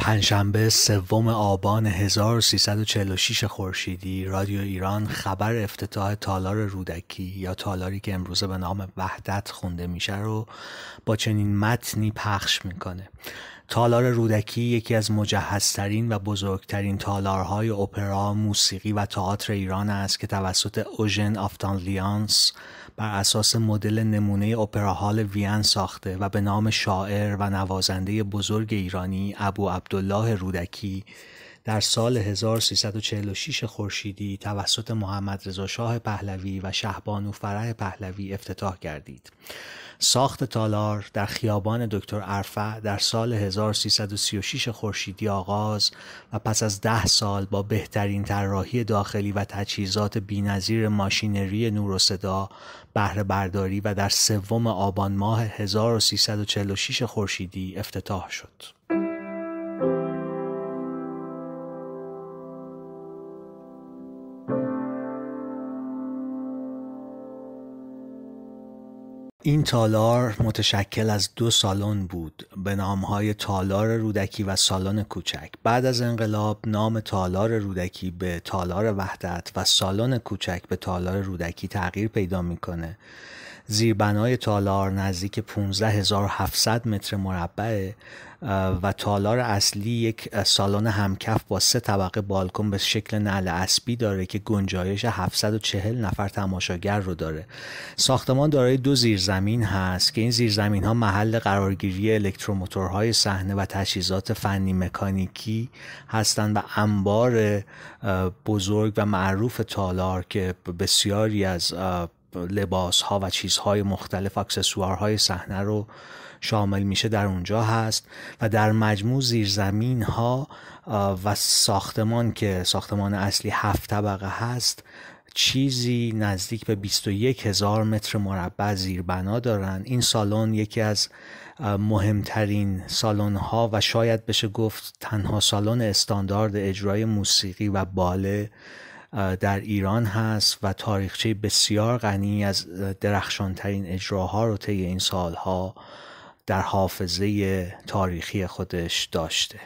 پنجشنبه سوم آبان 1346 خورشیدی رادیو ایران خبر افتتاح تالار رودکی یا تالاری که امروزه به نام وحدت خونده میشه رو با چنین متنی پخش میکنه تالار رودکی یکی از مجهزترین و بزرگترین تالارهای اپرا، موسیقی و تئاتر ایران است که توسط اوژن لیانس بر اساس مدل نمونه اپرا هال وین ساخته و به نام شاعر و نوازنده بزرگ ایرانی ابو عبدالله رودکی در سال 1346 خورشیدی توسط محمد رضا شاه پهلوی و شهبانو فرح پهلوی افتتاح گردید. ساخت تالار در خیابان دکتر ارفع در سال 1336 خورشیدی آغاز و پس از ده سال با بهترین طراحی داخلی و تجهیزات بینظیر ماشینری نور و صدا بهره برداری و در سوم آبان ماه 1346 خورشیدی افتتاح شد. این تالار متشکل از دو سالن بود به نامهای تالار رودکی و سالن کوچک بعد از انقلاب نام تالار رودکی به تالار وحدت و سالن کوچک به تالار رودکی تغییر پیدا میکنه زیربنای تالار نزدیک 15700 متر مربعه، و تالار اصلی یک سالن همکف با سه طبقه بالکن به شکل نعل اسبی داره که گنجایش 740 نفر تماشاگر رو داره ساختمان دارای دو زیرزمین هست که این زیرزمین ها محل قرارگیری الکتروموتورهای صحنه و تجهیزات فنی مکانیکی هستند و انبار بزرگ و معروف تالار که بسیاری از لباس ها و چیزهای مختلف های صحنه رو شامل میشه در اونجا هست و در مجموع زیرزمین ها و ساختمان که ساختمان اصلی هفت طبقه هست چیزی نزدیک به 21 هزار متر مربع بنا دارن این سالن یکی از مهمترین سالن ها و شاید بشه گفت تنها سالن استاندارد اجرای موسیقی و باله در ایران هست و تاریخچه بسیار غنی از درخشانترین اجراها رو طی این سالها در حافظه تاریخی خودش داشته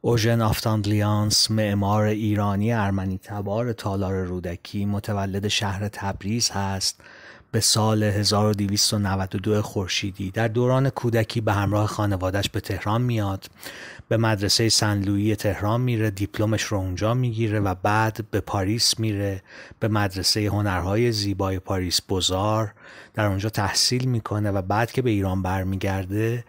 اوژن آفتاندلیانس معمار ایرانی ارمنی تبار تالار رودکی متولد شهر تبریز هست به سال 1292 خورشیدی در دوران کودکی به همراه خانوادش به تهران میاد به مدرسه سن لویی تهران میره دیپلمش رو اونجا میگیره و بعد به پاریس میره به مدرسه هنرهای زیبای پاریس بزار در اونجا تحصیل میکنه و بعد که به ایران برمیگرده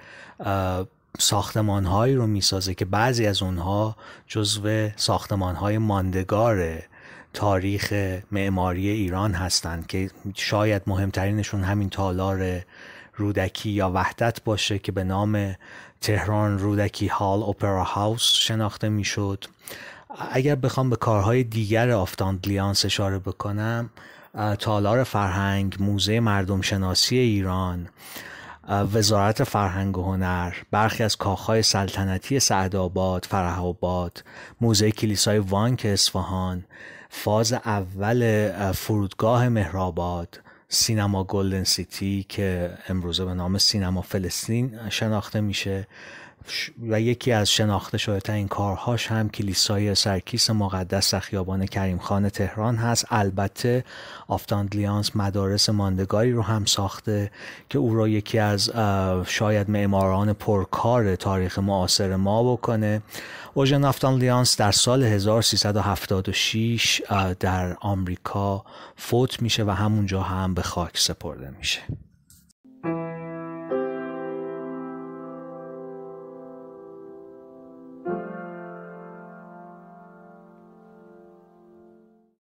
ساختمانهایی رو میسازه که بعضی از اونها جزو ساختمانهای ماندگاره، تاریخ معماری ایران هستند که شاید مهمترینشون همین تالار رودکی یا وحدت باشه که به نام تهران رودکی هال اوپرا هاوس شناخته میشد اگر بخوام به کارهای دیگر آفتاندلیانس اشاره بکنم تالار فرهنگ موزه مردم شناسی ایران وزارت فرهنگ و هنر برخی از کاخهای سلطنتی سعدآباد فرهآباد موزه کلیسای وانک اصفهان فاز اول فرودگاه مهرآباد سینما گلدن سیتی که امروزه به نام سینما فلسطین شناخته میشه و یکی از شناخته شده ترین کارهاش هم کلیسای سرکیس مقدس در خیابان کریم خان تهران هست البته آفتاندلیانس مدارس ماندگاری رو هم ساخته که او را یکی از شاید معماران پرکار تاریخ معاصر ما بکنه اوژن آفتاندلیانس در سال 1376 در آمریکا فوت میشه و همونجا هم به خاک سپرده میشه